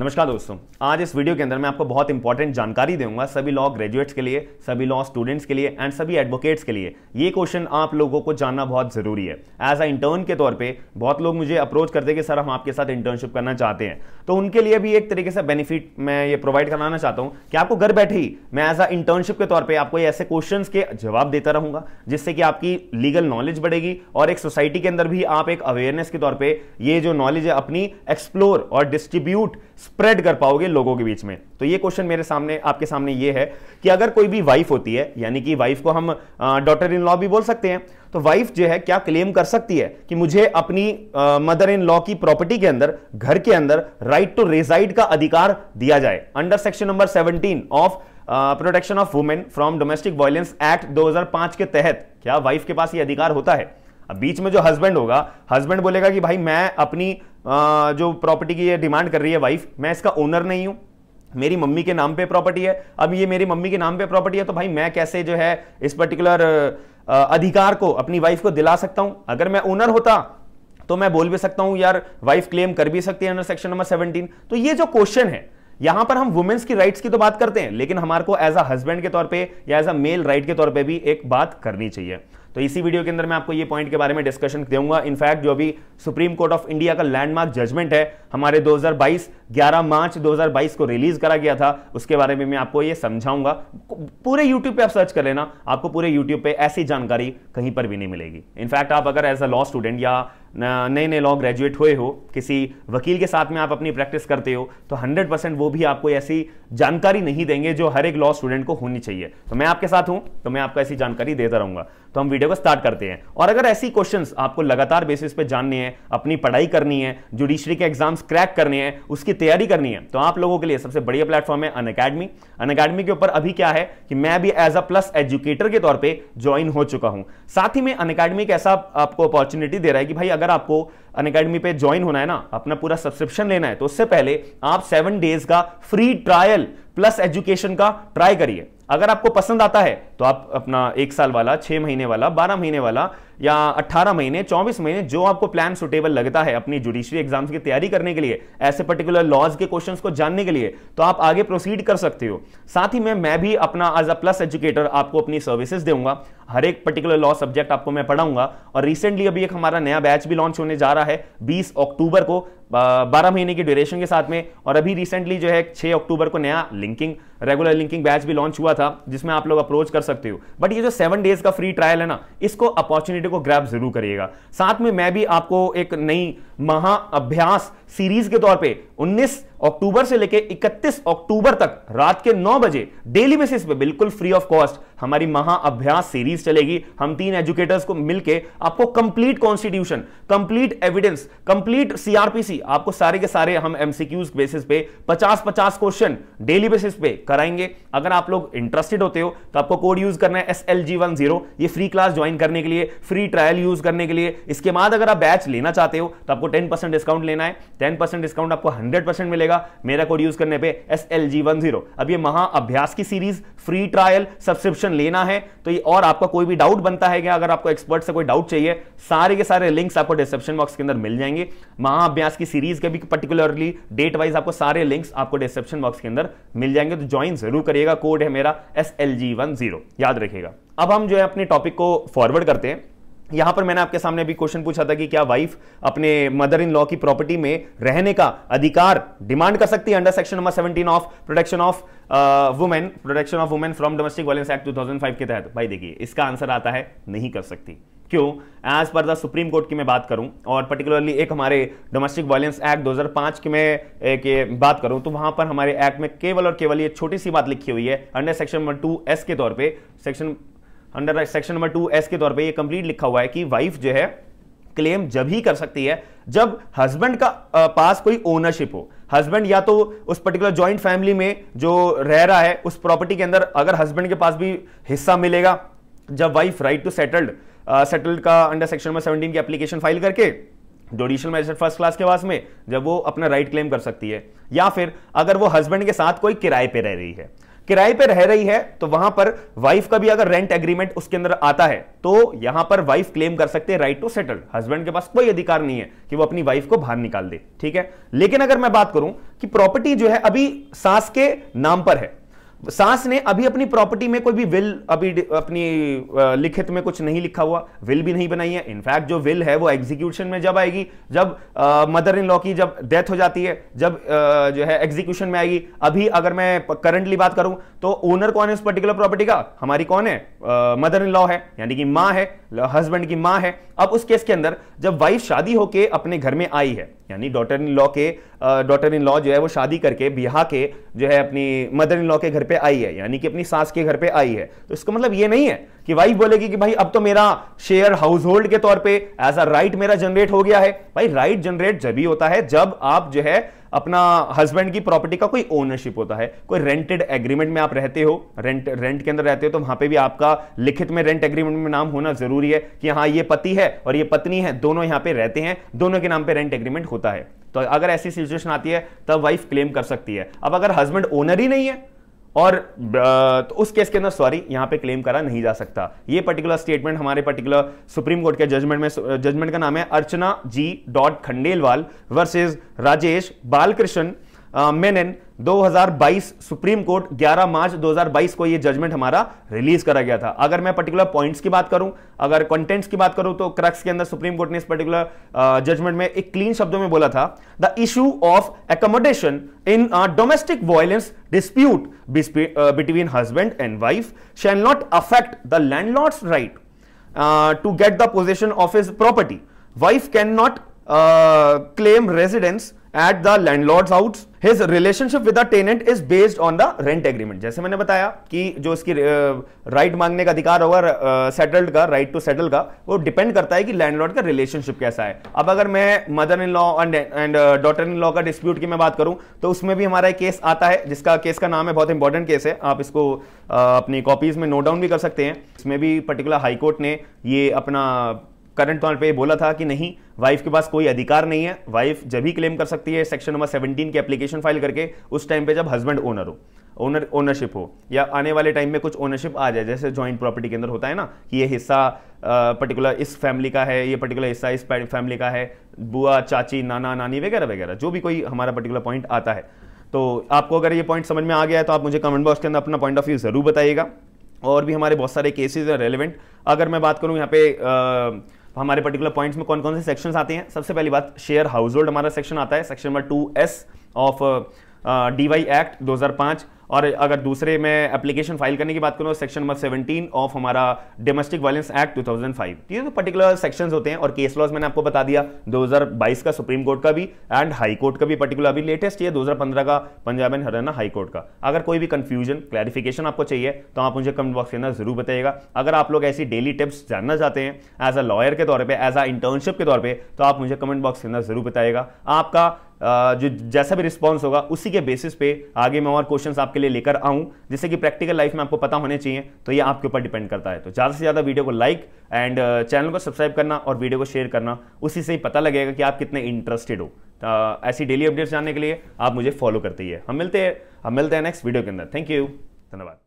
नमस्कार दोस्तों आज इस वीडियो के अंदर मैं आपको बहुत इंपॉर्टेंट जानकारी दूंगा सभी लॉ ग्रेजुएट्स के लिए सभी लॉ स्टूडेंट्स के लिए एंड सभी एडवोकेट्स के लिए ये क्वेश्चन आप लोगों को जानना बहुत जरूरी है एज अ इंटर्न के तौर पे बहुत लोग मुझे अप्रोच करते हैं कि सर हम आपके साथ इंटर्नशिप करना चाहते हैं तो उनके लिए भी एक तरीके से बेनिफिट मैं ये प्रोवाइड कराना चाहता हूँ कि आपको घर बैठे ही मैं एज अ इंटर्नशिप के तौर पर आपको ऐसे क्वेश्चन के जवाब देता रहूंगा जिससे कि आपकी लीगल नॉलेज बढ़ेगी और एक सोसाइटी के अंदर भी आप एक अवेयरनेस के तौर पर ये जो नॉलेज है अपनी एक्सप्लोर और डिस्ट्रीब्यूट स्प्रेड कर पाओगे लोगों के बीच में तो ये क्वेश्चन मेरे सामने आपके सामने ये है कि अगर कोई भी वाइफ होती है यानी कि वाइफ को हम डॉटर इन लॉ भी बोल सकते हैं तो वाइफ जो है क्या क्लेम कर सकती है कि मुझे अपनी मदर इन लॉ की प्रॉपर्टी के अंदर घर के अंदर राइट टू रेजाइड का अधिकार दिया जाए under section number seventeen of protection of women from domestic violence act 2005 के तहत क्या वाइफ के पास ये अधिकार होता है अब बीच में जो हस्बैंड होगा हस्बैंड बोलेगा कि भाई मैं अपनी आ, जो प्रॉपर्टी की ये डिमांड कर रही है वाइफ मैं इसका ओनर नहीं हूं मेरी मम्मी के नाम पे प्रॉपर्टी है अब ये मेरी मम्मी के नाम पे प्रॉपर्टी है तो भाई मैं कैसे जो है इस पर्टिकुलर अधिकार को अपनी वाइफ को दिला सकता हूं अगर मैं ओनर होता तो मैं बोल भी सकता हूं यार वाइफ क्लेम कर भी सकती है अंडर सेक्शन नंबर सेवनटीन तो ये जो क्वेश्चन है यहां पर हम वुमेन्स की राइट्स की तो बात करते हैं लेकिन हमारे को एज अ हस्बैंड के तौर पे या एज अ मेल राइट के तौर पे भी एक बात करनी चाहिए तो इसी वीडियो के अंदर मैं आपको ये पॉइंट के बारे में डिस्कशन दूंगा इनफैक्ट जो अभी सुप्रीम कोर्ट ऑफ इंडिया का लैंडमार्क जजमेंट है हमारे 2022 11 मार्च 2022 को रिलीज करा गया था उसके बारे में मैं आपको ये समझाऊंगा पूरे यूट्यूब पे आप सर्च कर लेना आपको पूरे यूट्यूब पे ऐसी जानकारी कहीं पर भी नहीं मिलेगी इनफैक्ट आप अगर एज अ लॉ स्टूडेंट या नए नए लॉ ग्रेजुएट हुए हो किसी वकील के साथ में आप अपनी प्रैक्टिस करते हो तो 100 परसेंट वो भी आपको ऐसी जानकारी नहीं देंगे जो हर एक लॉ स्टूडेंट को होनी चाहिए तो मैं आपके साथ हूं तो मैं आपको ऐसी जानकारी देता रहूंगा तो हम वीडियो को स्टार्ट करते हैं और अगर ऐसी क्वेश्चन आपको लगातार बेसिस पे जानने हैं अपनी पढ़ाई करनी है जुडिशरी के एग्जाम्स क्रैक करने हैं उसकी तैयारी करनी है तो आप लोगों के लिए सबसे बढ़िया प्लेटफॉर्म है अन अकेडमी अन अकेडमी के ऊपर अभी क्या है कि मैं भी एज अ प्लस एजुकेटर के तौर पर ज्वाइन हो चुका हूं साथ ही में अन अकेडमी एक ऐसा आपको अपॉर्चुनिटी दे रहा है कि भाई अगर अगर आपको अन अकेडमी पे ज्वाइन होना है ना अपना पूरा सब्सक्रिप्शन लेना है तो उससे पहले आप सेवन डेज का फ्री ट्रायल प्लस एजुकेशन का ट्राई करिए अगर आपको पसंद आता है तो आप अपना एक साल वाला छह महीने वाला बारह महीने वाला या अट्ठारह महीने चौबीस महीने जो आपको प्लान सुटेबल लगता है अपनी जुडिशरी एग्जाम्स की तैयारी करने के लिए ऐसे पर्टिकुलर लॉज के क्वेश्चंस को जानने के लिए तो आप आगे प्रोसीड कर सकते हो साथ ही में मैं भी अपना एज अ प्लस एजुकेटर आपको अपनी सर्विसेज दूंगा हर एक पर्टिकुलर लॉ सब्जेक्ट आपको मैं पढ़ाऊंगा और रिसेंटली अभी एक हमारा नया बैच भी लॉन्च होने जा रहा है बीस अक्टूबर को बारह महीने की ड्यूरेशन के साथ में और अभी रिसेंटली जो है छः अक्टूबर को नया लिंकिंग रेगुलर लिंकिंग बैच भी लॉन्च हुआ था जिसमें आप लोग अप्रोच कर सकते हो बट ये जो सेवन डेज का फ्री ट्रायल है ना इसको अपॉर्चुनिटी को ग्रैप जरूर करिएगा साथ में मैं भी आपको एक नई महा अभ्यास सीरीज के तौर पे 19 अक्टूबर से लेकर 31 अक्टूबर तक रात के 9 बजे डेली बेसिस पे बिल्कुल फ्री ऑफ कॉस्ट हमारी महा अभ्यास सीरीज चलेगी हम तीन एजुकेटर्स को मिलके आपको complete constitution complete evidence complete CrPC आपको सारे के सारे हम एमसीक्यूज बेसिस पे 50 50 क्वेश्चन डेली बेसिस पे कराएंगे अगर आप लोग इंटरेस्टेड होते हो तो आपको कोड यूज करना है S L G one zero ये फ्री क्लास ज्वाइन करने के लिए फ्री ट्रायल यूज करने के लिए इसके बाद अगर आप बैच लेना चाहते हो तो आपको टेन परसेंट डिस्काउंट लेना है टेन परसेंट डिस्काउंट आपको हंड्रेड परसेंट मिलेगा मेरा कोड यूज करने पर S L G one zero अब ये महाअभ्यास की सीरीज फ्री ट्रायल सब्सक्रिप्शन लेना है तो ये और आपका कोई भी डाउट बनता है क्या अगर आपको एक्सपर्ट से कोई डाउट चाहिए सारे के सारे लिंक्स आपको डिस्क्रिप्शन बॉक्स के अंदर मिल जाएंगे महाअभ्यास की सीरीज के भी पर्टिकुलरली डेट वाइज आपको सारे लिंक्स आपको डिस्क्रिप्शन बॉक्स के अंदर मिल जाएंगे तो ज्वाइन जरूर करिएगा कोड है मेरा S L G one zero याद रखिएगा अब हम जो है अपने टॉपिक को फॉरवर्ड करते हैं यहां पर मैंने आपके सामने अभी क्वेश्चन पूछा था कि क्या वाइफ अपने मदर इन लॉ की प्रॉपर्टी में रहने का अधिकार डिमांड कर सकती है under section number 17 of protection of women protection of women from domestic violence act 2005 के तहत भाई देखिए इसका आंसर आता है नहीं कर सकती क्यों as per the supreme court की मैं बात करूं और पर्टिकुलरली एक हमारे डोमेस्टिक वायलेंस एक्ट 2005 की मैं एक बात करूं तो वहां पर हमारे एक्ट में केवल और केवल ये छोटी सी बात लिखी हुई है under section number two S के तौर पे section under section number two S के तौर पे ये कंप्लीट लिखा हुआ है कि वाइफ जो है क्लेम जब ही कर सकती है जब हस्बैंड का पास कोई ओनरशिप हो हस्बैंड या तो उस पर्टिकुलर जॉइंट फैमिली में जो रह रहा है उस प्रॉपर्टी के अंदर अगर हस्बैंड के पास भी हिस्सा मिलेगा जब wife right to settled settled का अंडर सेक्शन में सेवनटीन की एप्लीकेशन फाइल करके जुडिशियल मैजिस्ट्रेट फर्स्ट क्लास के वास में जब वो अपना राइट क्लेम कर सकती है या फिर अगर वो हस्बैंड के साथ कोई किराए पे रह रही है किराए पे रह रही है तो वहां पर वाइफ का भी अगर रेंट एग्रीमेंट उसके अंदर आता है तो यहां पर वाइफ क्लेम कर सकते हैं राइट टू सेटल हस्बैंड के पास कोई अधिकार नहीं है कि वो अपनी वाइफ को बाहर निकाल दे ठीक है लेकिन अगर मैं बात करूं कि प्रॉपर्टी जो है अभी सास के नाम पर है सास ने अभी अपनी प्रॉपर्टी में कोई भी विल अभी अपनी लिखित में कुछ नहीं लिखा हुआ विल भी नहीं बनाई है इनफैक्ट जो विल है वो एग्जीक्यूशन में जब आएगी जब मदर इन लॉ की जब डेथ हो जाती है जब आ, जो है एग्जीक्यूशन में आएगी अभी अगर मैं करंटली बात करूं तो ओनर कौन है उस पर्टिकुलर प्रॉपर्टी का हमारी कौन है मदर इन लॉ है यानी कि माँ है हस्बैंड की माँ है अब उस केस के अंदर जब वाइफ शादी होकर अपने घर में आई है यानी डॉटर इन लॉ के डॉटर इन लॉ जो है वो शादी करके बिहार के जो है अपनी मदर इन लॉ के घर पे आई है यानी कि अपनी सास के घर पे आई है तो इसका मतलब ये नहीं है कि वाइफ बोलेगी कि भाई अब तो मेरा शेयर हाउस होल्ड के तौर पे एज अ राइट मेरा जनरेट हो गया है भाई राइट जनरेट जब ही होता है जब आप जो है अपना हस्बैंड की प्रॉपर्टी का कोई ओनरशिप होता है कोई रेंटेड एग्रीमेंट में आप रहते हो रेंट रेंट के अंदर रहते हो तो वहां पे भी आपका लिखित में रेंट एग्रीमेंट में नाम होना जरूरी है कि हाँ ये पति है और ये पत्नी है दोनों यहां पे रहते हैं दोनों के नाम पे रेंट एग्रीमेंट होता है तो अगर ऐसी सिचुएशन आती है तब वाइफ क्लेम कर सकती है अब अगर हस्बैंड ओनर ही नहीं है और तो उस केस के अंदर सॉरी यहां पे क्लेम करा नहीं जा सकता ये पर्टिकुलर स्टेटमेंट हमारे पर्टिकुलर सुप्रीम कोर्ट के जजमेंट में जजमेंट का नाम है Archana G dot Khandelwal versus Rajesh Balakrishna Menon 2022 Supreme Court 11 मार्च 2022 को यह जजमेंट हमारा रिलीज करा गया था अगर मैं पर्टिकुलर पॉइंट्स की बात करूं अगर कंटेंट्स की बात करूं तो क्रक्स के अंदर सुप्रीम कोर्ट ने इस पर्टिकुलर जजमेंट में एक क्लीन शब्दों में बोला था the issue of accommodation in domestic violence dispute between husband and wife shall not affect the landlord's right to get the possession of his property wife can not claim residence at the landlord's house his relationship with the tenant is based on the rent agreement जैसे मैंने बताया कि जो इसकी right मांगने का अधिकार होगा सेटल्ड का राइट टू सेटल का वो डिपेंड करता है कि लैंडलॉर्ड का रिलेशनशिप कैसा है अब अगर मैं mother in law and daughter in law का डिस्प्यूट की मैं बात करूं तो उसमें भी हमारा एक केस आता है जिसका केस का नाम है बहुत इंपॉर्टेंट केस है आप इसको अपनी कॉपीज में नोट डाउन भी कर सकते हैं इसमें भी पर्टिकुलर हाईकोर्ट ने ये अपना करंट तौर तो पे बोला था कि नहीं वाइफ के पास कोई अधिकार नहीं है वाइफ जब भी क्लेम कर सकती है सेक्शन नंबर 17 की एप्लीकेशन फाइल करके उस टाइम पे जब हस्बैंड ओनर हो ओनर ओनरशिप हो या आने वाले टाइम में कुछ ओनरशिप आ जाए जैसे जॉइंट प्रॉपर्टी के अंदर होता है ना कि ये हिस्सा पर्टिकुलर इस फैमिली का है ये पर्टिकुलर हिस्सा इस फैमिली का है बुआ चाची नाना नानी वगैरह वगैरह जो भी कोई हमारा पर्टिकुलर पॉइंट आता है तो आपको अगर ये पॉइंट समझ में आ गया है तो आप मुझे कमेंट बॉक्स के अंदर अपना पॉइंट ऑफ व्यू ज़रूर बताइएगा और भी हमारे बहुत सारे केसेज हैं रेलिवेंट अगर मैं बात करूँ यहाँ पे आ, हमारे पर्टिकुलर पॉइंट्स में कौन कौन से सेक्शंस आते हैं सबसे पहली बात शेयर हाउस होल्ड हमारा सेक्शन आता है section number two S of D V act 2005 और अगर दूसरे में एप्लीकेशन फाइल करने की बात करूँ सेक्शन नंबर 17 ऑफ हमारा डोमेस्टिक वायलेंस एक्ट 2005 ये तो पर्टिकुलर सेक्शंस होते हैं और केस लॉज मैंने आपको बता दिया 2022 का सुप्रीम कोर्ट का भी एंड हाई कोर्ट का भी पर्टिकुलर अभी लेटेस्ट ये 2015 का Punjab and Haryana High Court का अगर कोई भी कंफ्यूजन क्लैरिफिकेशन आपको चाहिए तो आप मुझे कमेंट बॉक्स के अंदर जरूर बताइएगा अगर आप लोग ऐसी डेली टिप्स जानना चाहते हैं एज अ लॉयर के तौर पर एज अ इंटर्नशिप के तौर पर तो आप मुझे कमेंट बॉक्स के अंदर जरूर बताइएगा आपका जो जैसा भी रिस्पॉन्स होगा उसी के बेसिस पे आगे मैं और क्वेश्चन आपके लिए लेकर आऊँ जिससे कि प्रैक्टिकल लाइफ में आपको पता होने चाहिए तो ये आपके ऊपर डिपेंड करता है तो ज़्यादा से ज़्यादा वीडियो को लाइक एंड चैनल को सब्सक्राइब करना और वीडियो को शेयर करना उसी से ही पता लगेगा कि आप कितने इंटरेस्टेड हो तो, ऐसी डेली अपडेट्स जानने के लिए आप मुझे फॉलो करते ही हम मिलते हैं हम मिलते हैं नेक्स्ट वीडियो के अंदर थैंक यू धन्यवाद